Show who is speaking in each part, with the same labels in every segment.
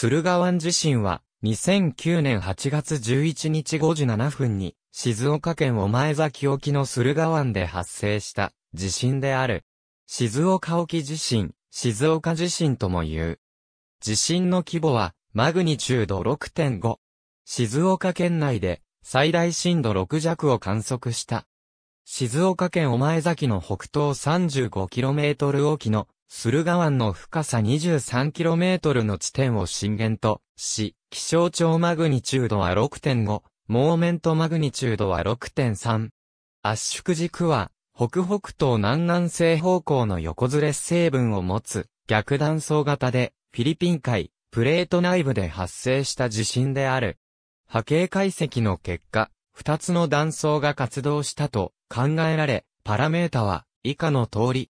Speaker 1: 駿河湾地震は、2009年8月11日5時7分に、静岡県御前崎沖の駿河湾で発生した地震である。静岡沖地震、静岡地震とも言う。地震の規模は、マグニチュード6.5。静岡県内で、最大震度6弱を観測した。静岡県御前崎の北東 35km 沖の駿河湾の深さ 23km の地点を震源とし、気象庁マグニチュードは6.5、モーメントマグニチュードは6.3。圧縮軸は、北北東南南西方向の横ずれ成分を持つ逆断層型で、フィリピン海、プレート内部で発生した地震である。波形解析の結果、二つの断層が活動したと考えられ、パラメータは以下の通り、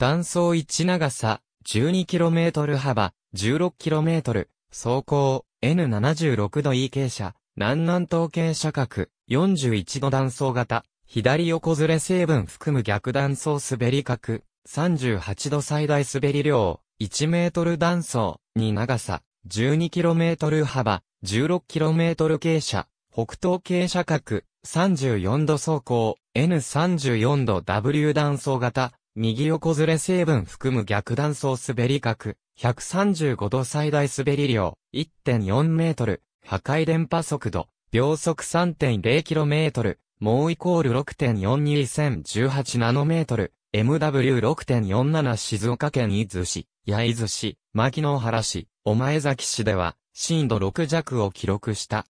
Speaker 1: 断層1長さ、12km 幅、16km、走行、N76 度 E 傾斜、南南東傾斜角、41度断層型、左横ずれ成分含む逆断層滑り角、38度最大滑り量、1メートル断層、に長さ、12km 幅、16km 傾斜、北東傾斜角、34度走行、N34 度 W 断層型、右横ずれ成分含む逆断層滑り角、135度最大滑り量、1.4メートル、破壊電波速度、秒速3 0トル、もうイコール6 4 2 0 1 8ナノメートル、MW6.47 静岡県伊豆市、焼津市、牧野原市、お前崎市では、震度6弱を記録した。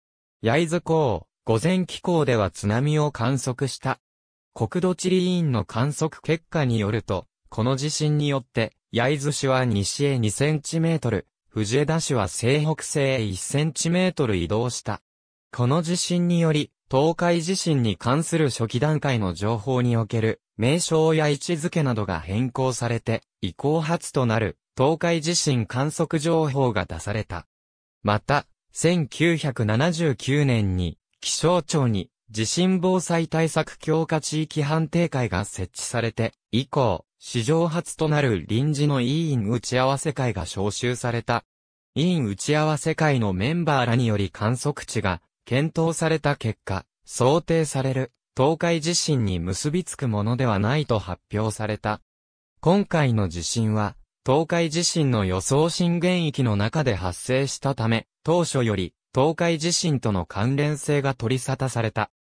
Speaker 1: 焼津港、午前気候では津波を観測した。国土地理委員の観測結果によると、この地震によって、焼津市は西へ2センチメートル、藤枝市は西北西へ1センチメートル移動した。この地震により、東海地震に関する初期段階の情報における、名称や位置づけなどが変更されて、移行初となる、東海地震観測情報が出された。また、1979年に、気象庁に、地震防災対策強化地域判定会が設置されて、以降、史上初となる臨時の委員打ち合わせ会が招集された。委員打ち合わせ会のメンバーらにより観測値が検討された結果、想定される東海地震に結びつくものではないと発表された。今回の地震は、東海地震の予想震源域の中で発生したため、当初より東海地震との関連性が取り沙汰された。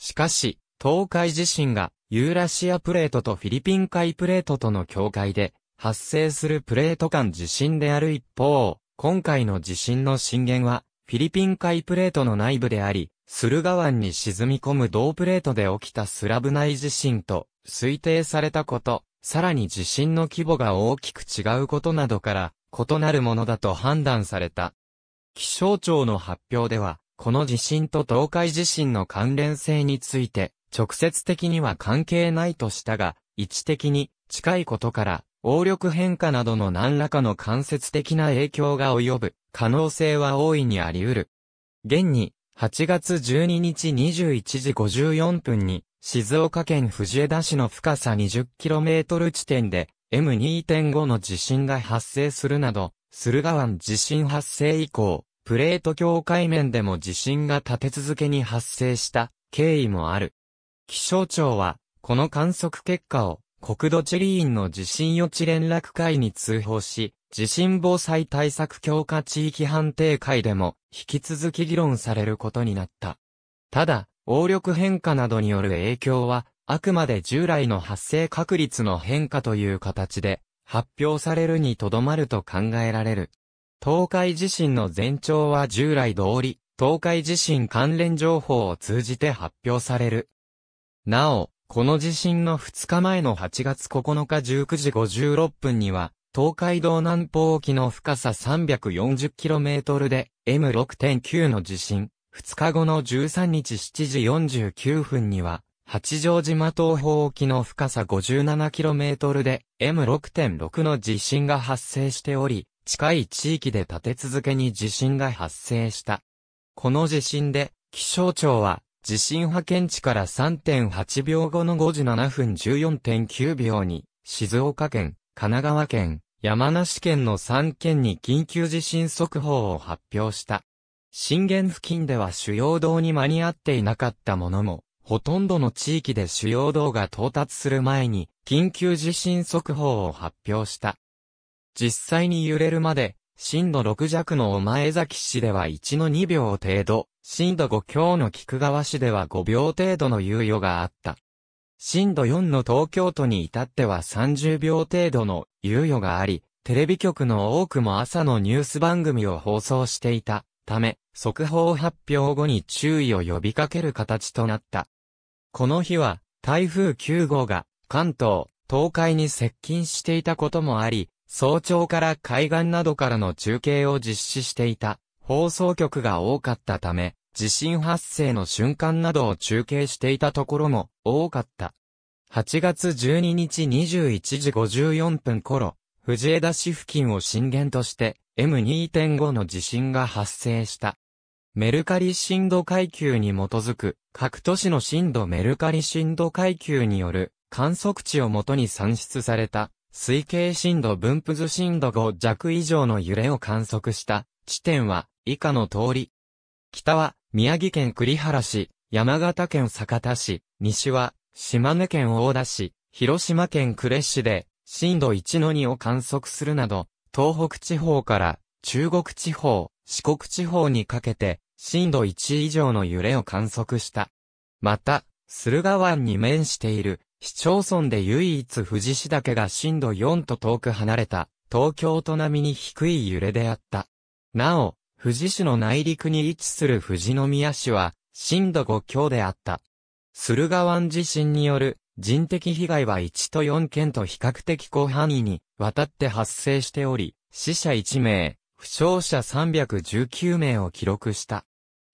Speaker 1: しかし、東海地震がユーラシアプレートとフィリピン海プレートとの境界で発生するプレート間地震である一方、今回の地震の震源はフィリピン海プレートの内部であり、駿河湾に沈み込む同プレートで起きたスラブ内地震と推定されたこと、さらに地震の規模が大きく違うことなどから異なるものだと判断された。気象庁の発表では、この地震と東海地震の関連性について、直接的には関係ないとしたが、位置的に近いことから、応力変化などの何らかの間接的な影響が及ぶ可能性は大いにあり得る。現に、8月12日21時54分に、静岡県藤枝市の深さ 20km 地点で M2.5 の地震が発生するなど、駿河湾地震発生以降、プレート境界面でも地震が立て続けに発生した経緯もある。気象庁は、この観測結果を国土地理院の地震予知連絡会に通報し、地震防災対策強化地域判定会でも引き続き議論されることになった。ただ、応力変化などによる影響は、あくまで従来の発生確率の変化という形で発表されるにとどまると考えられる。東海地震の前兆は従来通り、東海地震関連情報を通じて発表される。なお、この地震の2日前の8月9日19時56分には、東海道南方沖の深さ 340km で M6.9 の地震、2日後の13日7時49分には、八丈島東方沖の深さ 57km で M6.6 の地震が発生しており、近い地域で立て続けに地震が発生した。この地震で、気象庁は、地震派遣地から3.8秒後の5時7分14.9秒に、静岡県、神奈川県、山梨県の3県に緊急地震速報を発表した。震源付近では主要道に間に合っていなかったものも、ほとんどの地域で主要動が到達する前に、緊急地震速報を発表した。実際に揺れるまで、震度6弱の御前崎市では1の2秒程度、震度5強の菊川市では5秒程度の猶予があった。震度4の東京都に至っては30秒程度の猶予があり、テレビ局の多くも朝のニュース番組を放送していたため、速報発表後に注意を呼びかける形となった。この日は、台風9号が、関東、東海に接近していたこともあり、早朝から海岸などからの中継を実施していた放送局が多かったため、地震発生の瞬間などを中継していたところも多かった。8月12日21時54分頃、藤枝市付近を震源として M2.5 の地震が発生した。メルカリ震度階級に基づく、各都市の震度メルカリ震度階級による観測値をもとに算出された、推計震度分布図震度5弱以上の揺れを観測した地点は以下の通り。北は宮城県栗原市、山形県酒田市、西は島根県大田市、広島県呉市で震度1の2を観測するなど、東北地方から中国地方、四国地方にかけて震度1以上の揺れを観測した。また、駿河湾に面している市町村で唯一富士市だけが震度4と遠く離れた東京都並みに低い揺れであった。なお、富士市の内陸に位置する富士宮市は震度5強であった。駿河湾地震による人的被害は1と4県と比較的広範囲にわたって発生しており、死者1名、負傷者319名を記録した。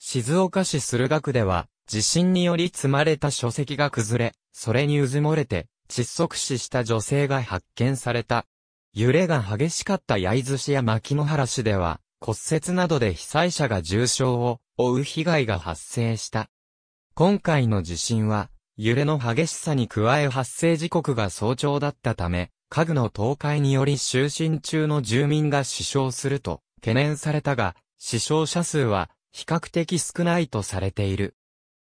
Speaker 1: 静岡市駿河区では、地震により積まれた書籍が崩れ、それにうずもれて、窒息死した女性が発見された。揺れが激しかった焼津市や牧野原市では、骨折などで被災者が重傷を負う被害が発生した。今回の地震は、揺れの激しさに加え発生時刻が早朝だったため、家具の倒壊により就寝中の住民が死傷すると懸念されたが、死傷者数は比較的少ないとされている。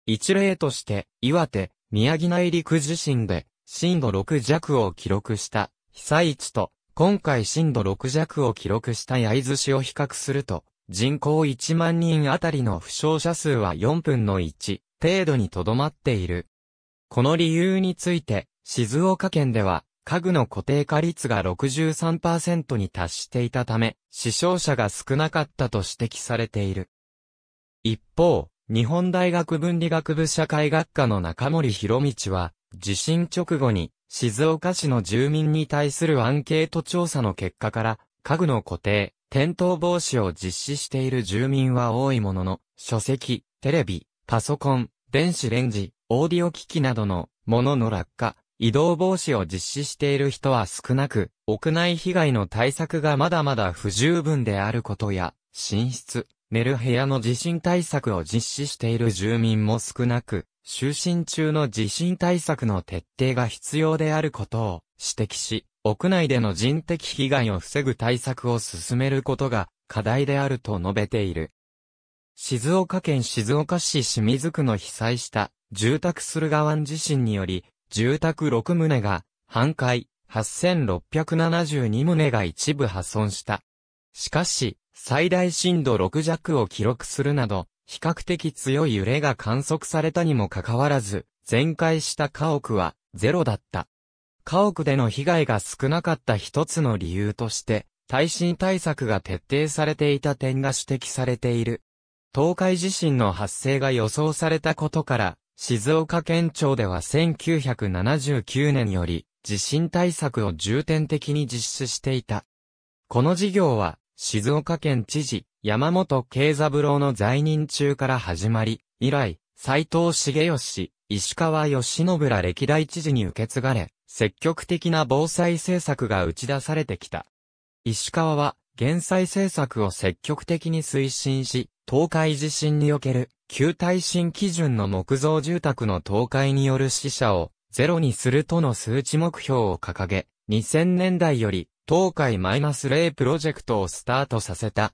Speaker 1: 一例として、岩手、宮城内陸地震で、震度6弱を記録した被災地と、今回震度6弱を記録した焼津市を比較すると、人口1万人あたりの負傷者数は4分の1程度にとどまっている。この理由について、静岡県では、家具の固定化率が63%に達していたため、死傷者が少なかったと指摘されている。一方、日本大学文理学部社会学科の中森博道は、地震直後に、静岡市の住民に対するアンケート調査の結果から、家具の固定、転倒防止を実施している住民は多いものの、書籍、テレビ、パソコン、電子レンジ、オーディオ機器などの、ものの落下、移動防止を実施している人は少なく、屋内被害の対策がまだまだ不十分であることや、寝室、寝る部屋の地震対策を実施している住民も少なく、就寝中の地震対策の徹底が必要であることを指摘し、屋内での人的被害を防ぐ対策を進めることが課題であると述べている。静岡県静岡市清水区の被災した住宅駿河湾地震により、住宅6棟が半壊、8672棟が一部破損した。しかし、最大震度6弱を記録するなど、比較的強い揺れが観測されたにもかかわらず、全壊した家屋はゼロだった。家屋での被害が少なかった一つの理由として、耐震対策が徹底されていた点が指摘されている。東海地震の発生が予想されたことから、静岡県庁では1979年より地震対策を重点的に実施していた。この事業は静岡県知事、山本慶三郎の在任中から始まり、以来、斎藤茂義、石川義信ら歴代知事に受け継がれ、積極的な防災政策が打ち出されてきた。石川は、減災政策を積極的に推進し、東海地震における、旧耐震基準の木造住宅の倒壊による死者を、ゼロにするとの数値目標を掲げ、2000年代より、東海マイナス -0 プロジェクトをスタートさせた。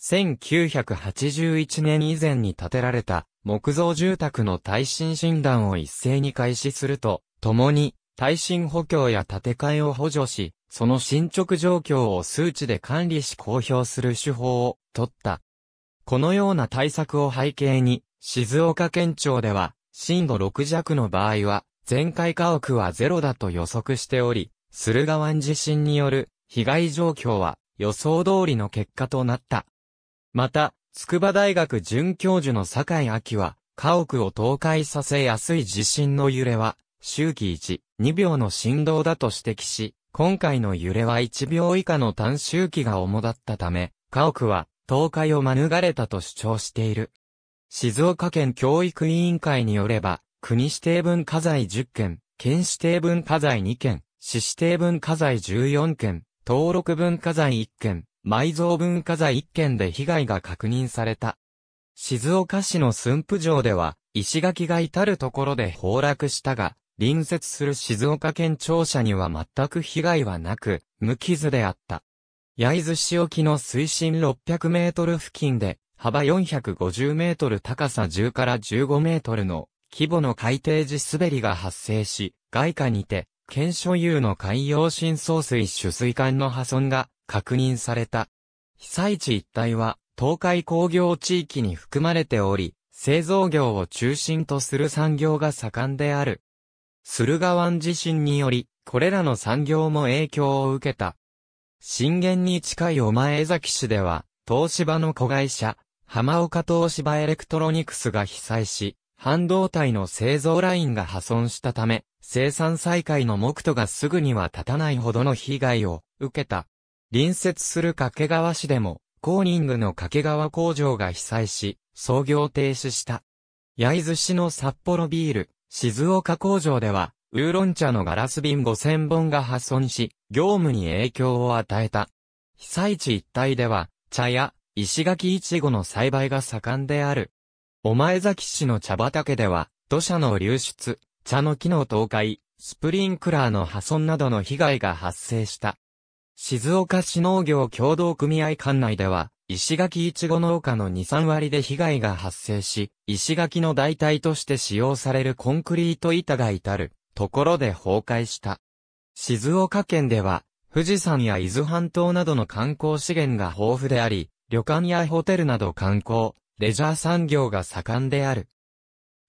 Speaker 1: 1981年以前に建てられた木造住宅の耐震診断を一斉に開始すると、共に耐震補強や建て替えを補助し、その進捗状況を数値で管理し公表する手法を取った。このような対策を背景に、静岡県庁では、震度6弱の場合は、全壊家屋はゼロだと予測しており、駿河湾地震による被害状況は予想通りの結果となった。また、筑波大学准教授の坂井明は、家屋を倒壊させやすい地震の揺れは、周期1、2秒の振動だと指摘し、今回の揺れは1秒以下の短周期が主だったため、家屋は倒壊を免れたと主張している。静岡県教育委員会によれば、国指定文化財10件、県指定文化財2件、市指定文化財14件、登録文化財1件、埋蔵文化財1件で被害が確認された。静岡市の駿府城では、石垣が至るところで崩落したが、隣接する静岡県庁舎には全く被害はなく、無傷であった。焼津市沖の水深600メートル付近で、幅450メートル高さ10から15メートルの規模の海底地滑りが発生し、外貨にて県所有の海洋深層水取水管の破損が確認された。被災地一帯は東海工業地域に含まれており、製造業を中心とする産業が盛んである。駿河湾地震により、これらの産業も影響を受けた。震源に近いお前江崎市では、東芝の子会社、浜岡東芝エレクトロニクスが被災し、半導体の製造ラインが破損したため、生産再開の目途がすぐには立たないほどの被害を受けた。隣接する掛川市でも、コーニングの掛川工場が被災し、操業停止した。焼津市の札幌ビール、静岡工場では、ウーロン茶のガラス瓶5000本が破損し、業務に影響を与えた。被災地一帯では、茶や石垣いちごの栽培が盛んであるお前崎市の茶畑では、土砂の流出、茶の木の倒壊、スプリンクラーの破損などの被害が発生した。静岡市農業協同組合管内では、石垣いちご農家の2、3割で被害が発生し、石垣の代替として使用されるコンクリート板が至るところで崩壊した。静岡県では、富士山や伊豆半島などの観光資源が豊富であり、旅館やホテルなど観光、レジャー産業が盛んである。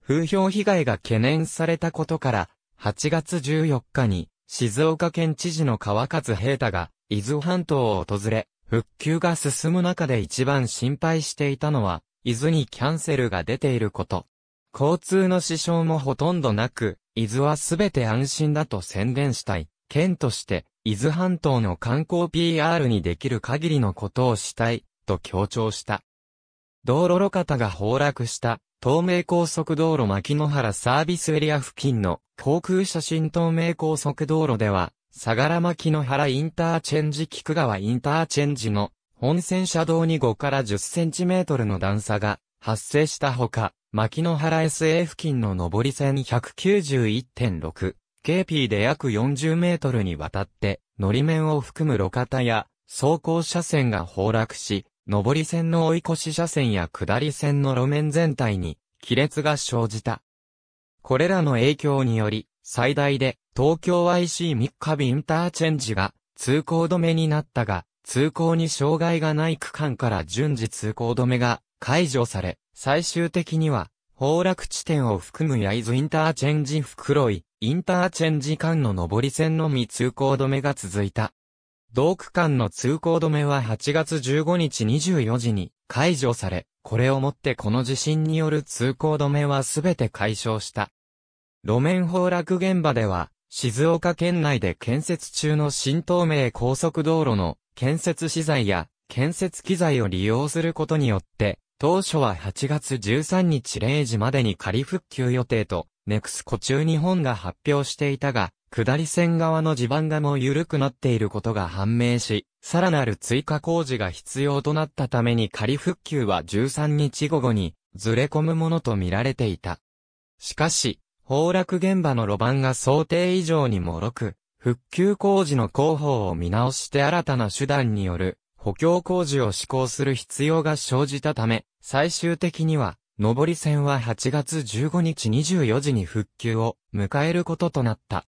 Speaker 1: 風評被害が懸念されたことから、8月14日に、静岡県知事の川勝平太が、伊豆半島を訪れ、復旧が進む中で一番心配していたのは、伊豆にキャンセルが出ていること。交通の支障もほとんどなく、伊豆はすべて安心だと宣伝したい。県として、伊豆半島の観光 PR にできる限りのことをしたい、と強調した。道路路肩が崩落した東名高速道路牧野原サービスエリア付近の航空写真東名高速道路では、相良牧野原インターチェンジ菊川インターチェンジの本線車道に5から10センチメートルの段差が発生したほか、牧野原 SA 付近の上り線 191.6KP で約40メートルにわたって、乗り面を含む路肩や走行車線が崩落し、上り線の追い越し車線や下り線の路面全体に亀裂が生じた。これらの影響により、最大で東京 IC 三日日インターチェンジが通行止めになったが、通行に障害がない区間から順次通行止めが解除され、最終的には崩落地点を含む焼津インターチェンジ袋井、インターチェンジ間の上り線のみ通行止めが続いた。同区間の通行止めは8月15日24時に解除され、これをもってこの地震による通行止めはすべて解消した。路面崩落現場では、静岡県内で建設中の新東名高速道路の建設資材や建設機材を利用することによって、当初は8月13日0時までに仮復旧予定と、ネクスコ中日本が発表していたが、下り線側の地盤がもう緩くなっていることが判明し、さらなる追加工事が必要となったために仮復旧は13日午後にずれ込むものと見られていた。しかし、崩落現場の路盤が想定以上に脆く、復旧工事の工法を見直して新たな手段による補強工事を施行する必要が生じたため、最終的には、上り線は8月15日24時に復旧を迎えることとなった。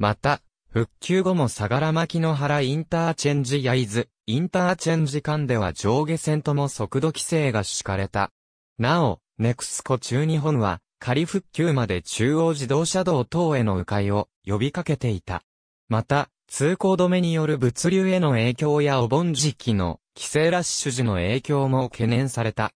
Speaker 1: また、復旧後も相良巻の原インターチェンジや伊豆、インターチェンジ間では上下線とも速度規制が敷かれた。なお、ネクスコ中日本は、仮復旧まで中央自動車道等への迂回を呼びかけていた。また、通行止めによる物流への影響やお盆時期の帰省ラッシュ時の影響も懸念された。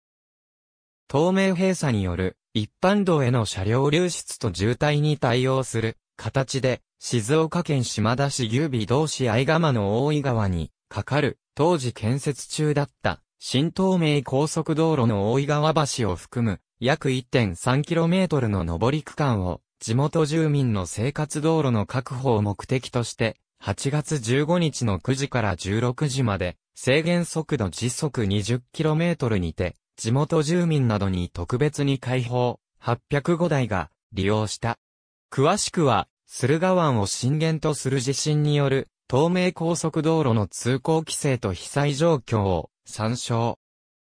Speaker 1: 東名閉鎖による一般道への車両流出と渋滞に対応する形で静岡県島田市牛尾同市相釜の大井川に、かかる、当時建設中だった、新東名高速道路の大井川橋を含む、約 1.3km の上り区間を、地元住民の生活道路の確保を目的として、8月15日の9時から16時まで、制限速度時速 20km にて、地元住民などに特別に開放、805台が利用した。詳しくは、駿河湾を震源とする地震による、東名高速道路の通行規制と被災状況を参照。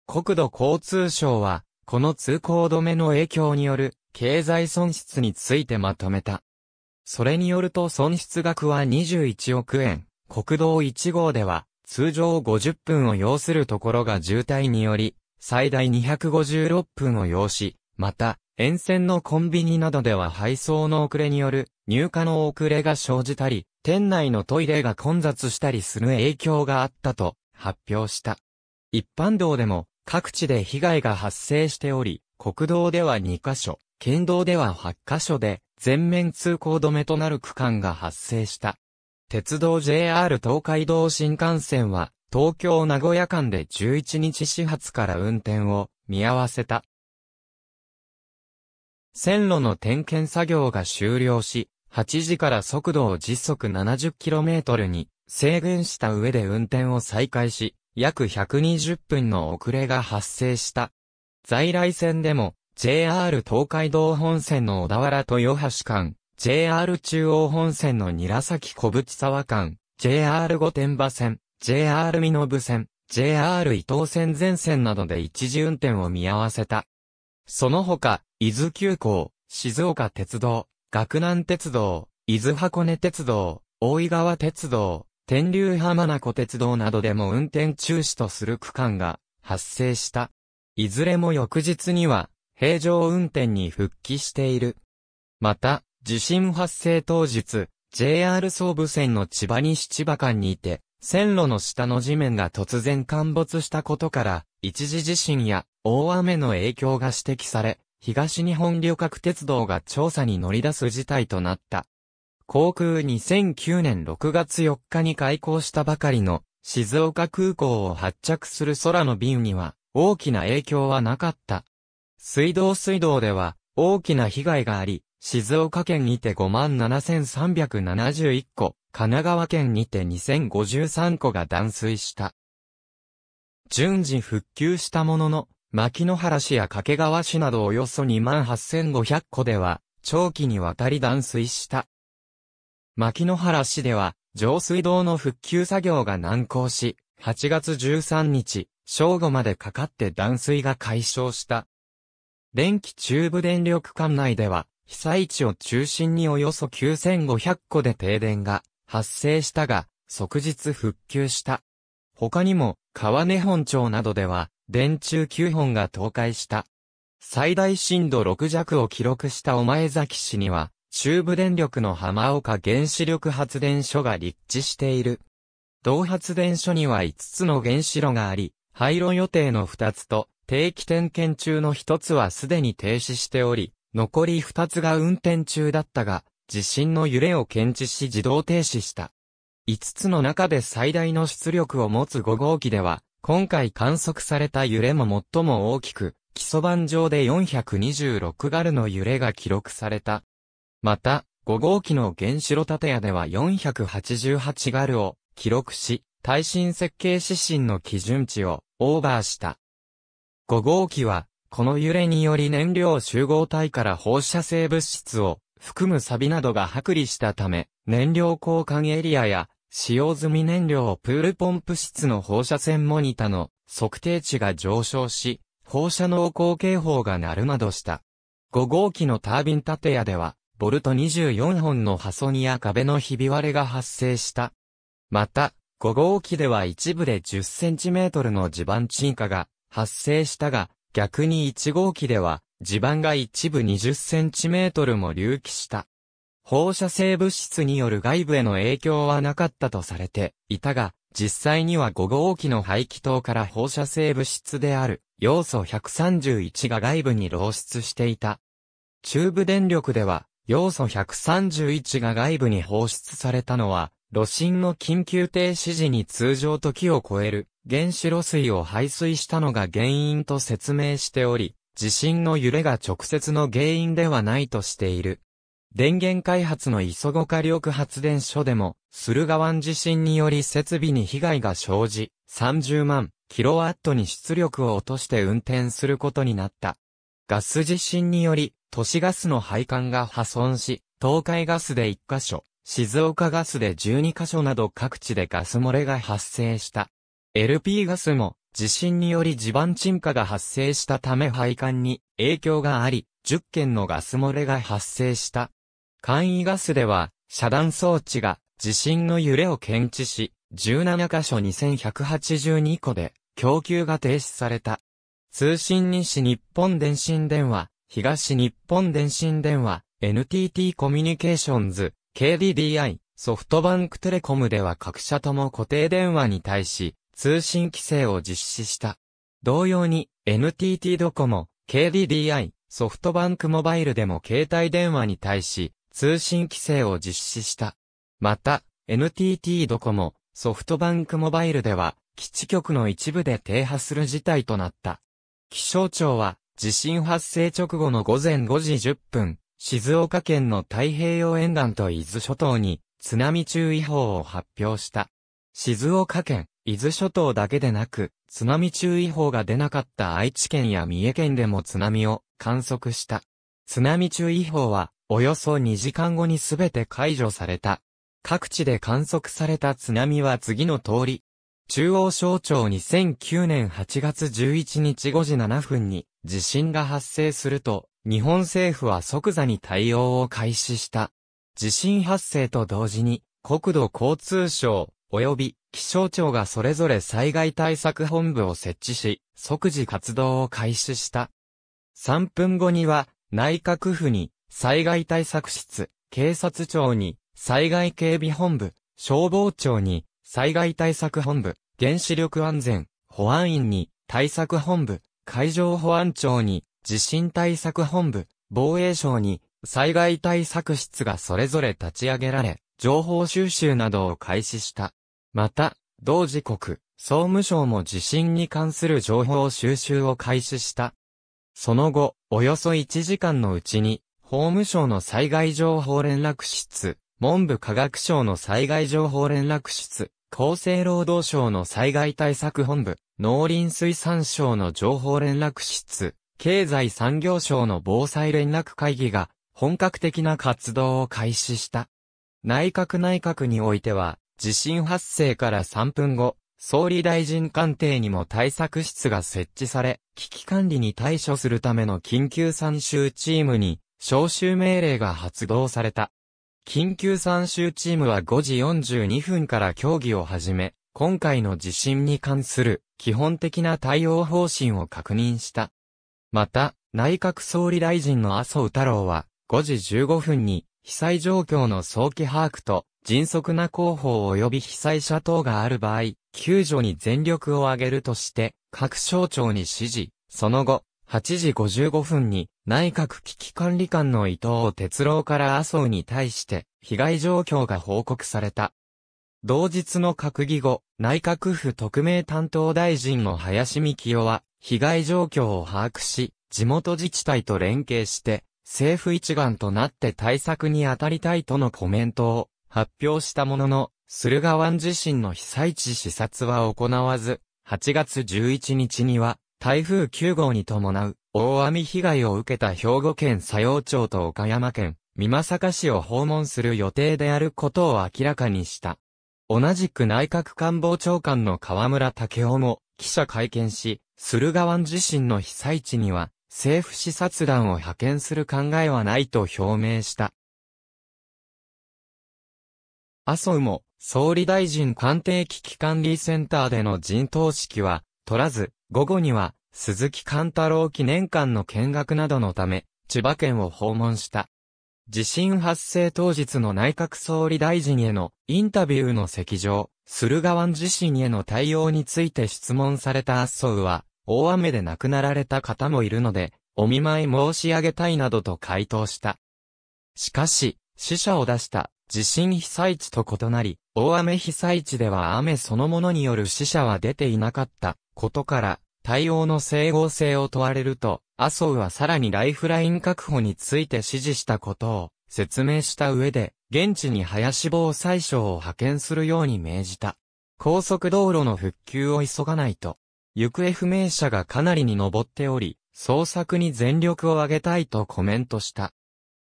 Speaker 1: 国土交通省は、この通行止めの影響による経済損失についてまとめた。それによると損失額は21億円。国道1号では、通常50分を要するところが渋滞により、最大256分を要し、また、沿線のコンビニなどでは配送の遅れによる入荷の遅れが生じたり、店内のトイレが混雑したりする影響があったと発表した。一般道でも各地で被害が発生しており、国道では2カ所、県道では8カ所で全面通行止めとなる区間が発生した。鉄道 JR 東海道新幹線は東京名古屋間で11日始発から運転を見合わせた。線路の点検作業が終了し、8時から速度を時速 70km に制限した上で運転を再開し、約120分の遅れが発生した。在来線でも JR 東海道本線の小田原豊橋間、JR 中央本線の韮崎小淵沢間、JR 御殿場線、JR 身延線、JR 伊東線全線などで一時運転を見合わせた。その他、伊豆急行、静岡鉄道、学南鉄道、伊豆箱根鉄道、大井川鉄道、天竜浜名湖鉄道などでも運転中止とする区間が発生した。いずれも翌日には平常運転に復帰している。また、地震発生当日、JR 総武線の千葉西千葉間にいて、線路の下の地面が突然陥没したことから、一時地震や大雨の影響が指摘され、東日本旅客鉄道が調査に乗り出す事態となった。航空2009年6月4日に開港したばかりの静岡空港を発着する空の便には大きな影響はなかった。水道水道では大きな被害があり、静岡県にて57,371個、神奈川県にて2053個が断水した。順次復旧したものの、牧野原市や掛川市などおよそ28,500戸では、長期にわたり断水した。牧野原市では、上水道の復旧作業が難航し、8月13日、正午までかかって断水が解消した。電気中部電力管内では、被災地を中心におよそ9500戸で停電が発生したが、即日復旧した。他にも、川根本町などでは、電柱9本が倒壊した。最大震度6弱を記録した御前崎市には、中部電力の浜岡原子力発電所が立地している。同発電所には5つの原子炉があり、廃炉予定の2つと、定期点検中の1つはすでに停止しており、残り2つが運転中だったが、地震の揺れを検知し自動停止した。5つの中で最大の出力を持つ5号機では、今回観測された揺れも最も大きく、基礎板上で426ガルの揺れが記録された。また、5号機の原子炉建屋では488ガルを記録し、耐震設計指針の基準値をオーバーした。5号機は、この揺れにより燃料集合体から放射性物質を含むサビなどが剥離したため、燃料交換エリアや使用済み燃料プールポンプ室の放射線モニタの測定値が上昇し、放射能光警報が鳴るなどした。5号機のタービン建屋では、ボルト24本の破損や壁のひび割れが発生した。また、5号機では一部で 10cm の地盤沈下が発生したが、逆に1号機では地盤が一部 20cm も隆起した。放射性物質による外部への影響はなかったとされていたが、実際には5号機の排気筒から放射性物質である要素131が外部に漏出していた。中部電力では要素131が外部に放出されたのは、炉心の緊急停止時に通常時を超える原子炉水を排水したのが原因と説明しており、地震の揺れが直接の原因ではないとしている。電源開発の磯子火力発電所でも、駿河湾地震により設備に被害が生じ、30万キロワットに出力を落として運転することになった。ガス地震により、都市ガスの配管が破損し、東海ガスで1カ所、静岡ガスで12カ所など各地でガス漏れが発生した。LP ガスも、地震により地盤沈下が発生したため配管に影響があり、10件のガス漏れが発生した。簡易ガスでは、遮断装置が地震の揺れを検知し、17箇所2182個で供給が停止された。通信西日本電信電話、東日本電信電話、NTT コミュニケーションズ、KDDI、ソフトバンクテレコムでは各社とも固定電話に対し、通信規制を実施した。同様に、NTT ドコモ、KDDI、ソフトバンクモバイルでも携帯電話に対し、通信規制を実施した。また、NTT ドコモ、ソフトバンクモバイルでは、基地局の一部で停波する事態となった。気象庁は、地震発生直後の午前5時10分、静岡県の太平洋沿岸と伊豆諸島に津波注意報を発表した。静岡県、伊豆諸島だけでなく、津波注意報が出なかった愛知県や三重県でも津波を観測した。津波注意報は、およそ2時間後にすべて解除された。各地で観測された津波は次の通り。中央省庁2009年8月11日5時7分に地震が発生すると、日本政府は即座に対応を開始した。地震発生と同時に、国土交通省及び気象庁がそれぞれ災害対策本部を設置し、即時活動を開始した。3分後には内閣府に災害対策室、警察庁に、災害警備本部、消防庁に、災害対策本部、原子力安全、保安院に、対策本部、海上保安庁に、地震対策本部、防衛省に、災害対策室がそれぞれ立ち上げられ、情報収集などを開始した。また、同時刻、総務省も地震に関する情報収集を開始した。その後、およそ1時間のうちに、法務省の災害情報連絡室、文部科学省の災害情報連絡室、厚生労働省の災害対策本部、農林水産省の情報連絡室、経済産業省の防災連絡会議が本格的な活動を開始した。内閣内閣においては、地震発生から3分後、総理大臣官邸にも対策室が設置され、危機管理に対処するための緊急参集チームに招集命令が発動された。緊急参集チームは5時42分から協議を始め、今回の地震に関する基本的な対応方針を確認した。また、内閣総理大臣の麻生太郎は5時15分に被災状況の早期把握と迅速な広報及び被災者等がある場合、救助に全力を挙げるとして、各省庁に指示、その後、8時55分に内閣危機管理官の伊藤哲郎から麻生に対して被害状況が報告された。同日の閣議後、内閣府特命担当大臣の林幹夫は被害状況を把握し、地元自治体と連携して政府一丸となって対策に当たりたいとのコメントを発表したものの、駿河湾地震の被災地視察は行わず、8月11日には台風9号に伴う大雨被害を受けた兵庫県佐用町と岡山県美作市を訪問する予定であることを明らかにした。同じく内閣官房長官の河村武雄も記者会見し、駿河湾地震の被災地には政府視察団を派遣する考えはないと表明した。麻生も総理大臣官邸危機管理センターでの陣頭指揮は取らず、午後には、鈴木貫太郎記念館の見学などのため、千葉県を訪問した。地震発生当日の内閣総理大臣へのインタビューの席上、駿河湾地震への対応について質問された麻生は、大雨で亡くなられた方もいるので、お見舞い申し上げたいなどと回答した。しかし、死者を出した地震被災地と異なり、大雨被災地では雨そのものによる死者は出ていなかったことから、対応の整合性を問われると、麻生はさらにライフライン確保について指示したことを説明した上で、現地に林防災省を派遣するように命じた。高速道路の復旧を急がないと、行方不明者がかなりに上っており、捜索に全力を挙げたいとコメントした。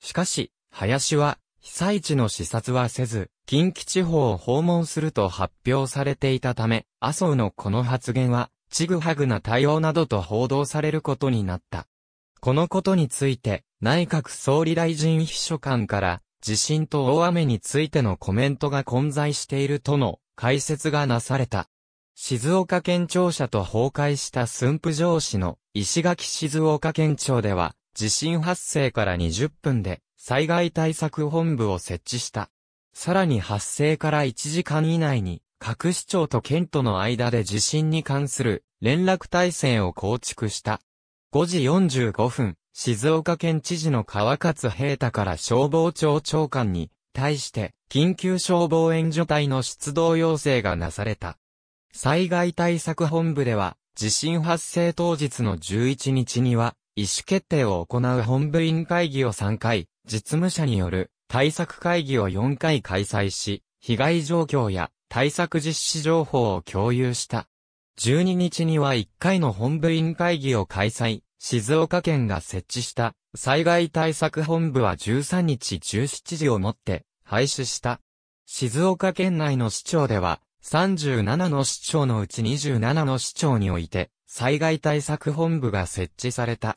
Speaker 1: しかし、林は、被災地の視察はせず、近畿地方を訪問すると発表されていたため、麻生のこの発言は、ちぐはぐな対応などと報道されることになった。このことについて、内閣総理大臣秘書官から、地震と大雨についてのコメントが混在しているとの解説がなされた。静岡県庁舎と崩壊した駿府城市の石垣静岡県庁では、地震発生から20分で災害対策本部を設置した。さらに発生から1時間以内に各市長と県との間で地震に関する連絡体制を構築した。5時45分、静岡県知事の川勝平太から消防庁長官に対して緊急消防援助隊の出動要請がなされた。災害対策本部では地震発生当日の11日には意思決定を行う本部委員会議を3回、実務者による対策会議を4回開催し、被害状況や対策実施情報を共有した。12日には1回の本部委員会議を開催、静岡県が設置した災害対策本部は13日17時をもって廃止した。静岡県内の市長では37の市長のうち27の市長において災害対策本部が設置された。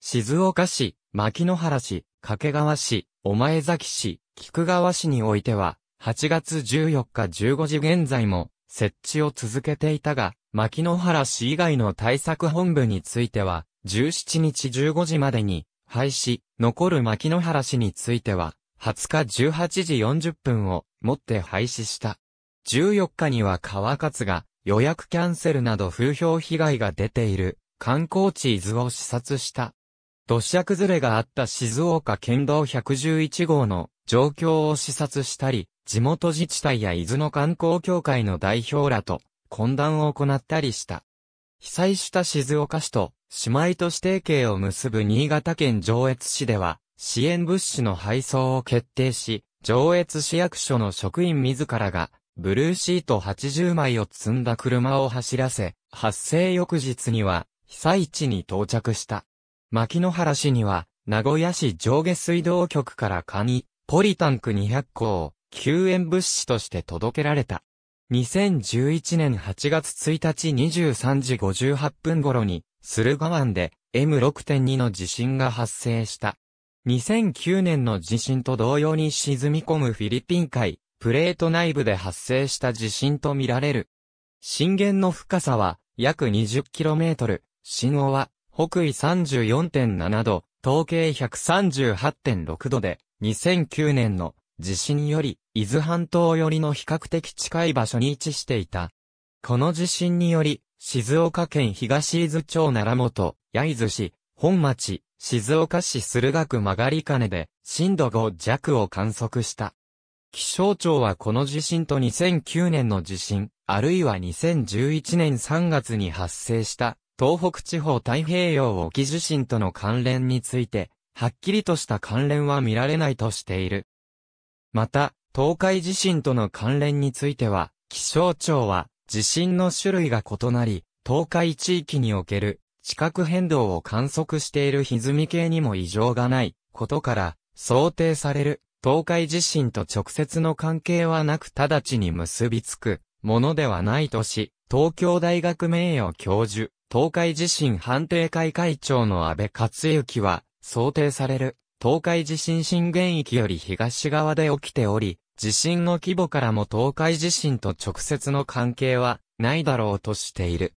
Speaker 1: 静岡市、牧野原市、掛川市、御前崎市、菊川市においては8月14日15時現在も設置を続けていたが、牧野原市以外の対策本部については、17日15時までに廃止、残る牧野原市については、20日18時40分をもって廃止した。14日には川勝が予約キャンセルなど風評被害が出ている観光地伊豆を視察した。土砂崩れがあった静岡県道111号の状況を視察したり、地元自治体や伊豆の観光協会の代表らと懇談を行ったりした。被災した静岡市と姉妹都市提携を結ぶ新潟県上越市では支援物資の配送を決定し、上越市役所の職員自らがブルーシート80枚を積んだ車を走らせ、発生翌日には被災地に到着した。牧野原市には名古屋市上下水道局からカニ、ポリタンク200個を救援物資として届けられた。2011年8月1日23時58分頃に、駿河湾で M6.2 の地震が発生した。2009年の地震と同様に沈み込むフィリピン海、プレート内部で発生した地震とみられる。震源の深さは約 20km、震央は北緯34.7度、東経138.6度で、2009年の地震より、伊豆半島寄りの比較的近い場所に位置していた。この地震により、静岡県東伊豆町奈良本、焼津市、本町、静岡市駿河区曲がり金で震度5弱を観測した。気象庁はこの地震と2009年の地震、あるいは2011年3月に発生した東北地方太平洋沖地震との関連について、はっきりとした関連は見られないとしている。また、東海地震との関連については、気象庁は、地震の種類が異なり、東海地域における地殻変動を観測している歪み系にも異常がないことから、想定される東海地震と直接の関係はなく直ちに結びつくものではないとし、東京大学名誉教授、東海地震判定会会長の安倍克之は、想定される東海地震震源域より東側で起きており、地震の規模からも東海地震と直接の関係はないだろうとしている。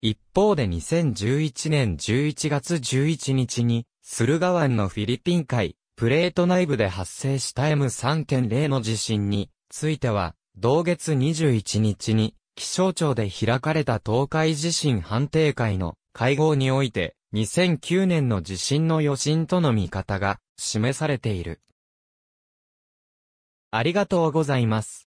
Speaker 1: 一方で2011年11月11日に、駿河湾のフィリピン海、プレート内部で発生した M3.0 の地震については、同月21日に気象庁で開かれた東海地震判定会の会合において、2009年の地震の余震との見方が示されている。ありがとうございます。